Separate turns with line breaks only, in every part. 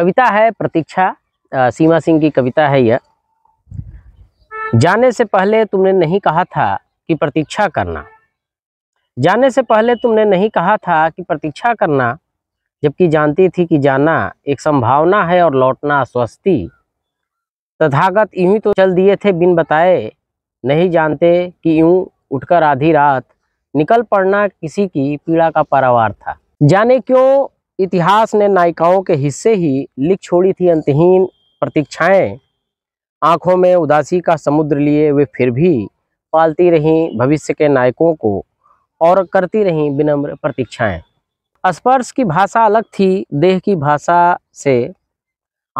कविता है प्रतीक्षा सीमा सिंह की कविता है यह जाने से पहले तुमने नहीं कहा था कि प्रतीक्षा करना जाने से पहले तुमने नहीं कहा था कि प्रतीक्षा करना जबकि जानती थी कि जाना एक संभावना है और लौटना स्वस्ति तथागत यूं ही तो चल दिए थे बिन बताए नहीं जानते कि यूं उठकर आधी रात निकल पड़ना किसी की पीड़ा का पारावार था जाने क्यों इतिहास ने नायिकाओं के हिस्से ही लिख छोड़ी थी अंतहीन प्रतीक्षाएं आंखों में उदासी का समुद्र लिए वे फिर भी पालती रहीं भविष्य के नायकों को और करती रहीं विनम्र प्रतीक्षाएं स्पर्श की भाषा अलग थी देह की भाषा से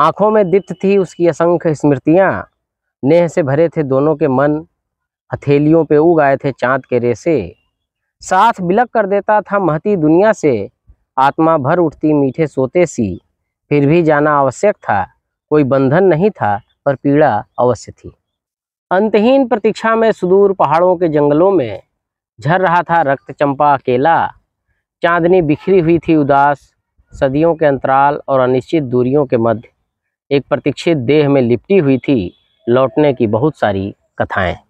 आंखों में दीप्त थी उसकी असंख्य स्मृतियां नेह से भरे थे दोनों के मन हथेलियों पे उग आए थे चांद के रेसे साथ बिलक कर देता था महती दुनिया से आत्मा भर उठती मीठे सोते सी फिर भी जाना आवश्यक था कोई बंधन नहीं था पर पीड़ा अवश्य थी अंतहीन प्रतीक्षा में सुदूर पहाड़ों के जंगलों में झर रहा था रक्त चंपा अकेला चांदनी बिखरी हुई थी उदास सदियों के अंतराल और अनिश्चित दूरियों के मध्य एक प्रतीक्षित देह में लिपटी हुई थी लौटने की बहुत सारी कथाएं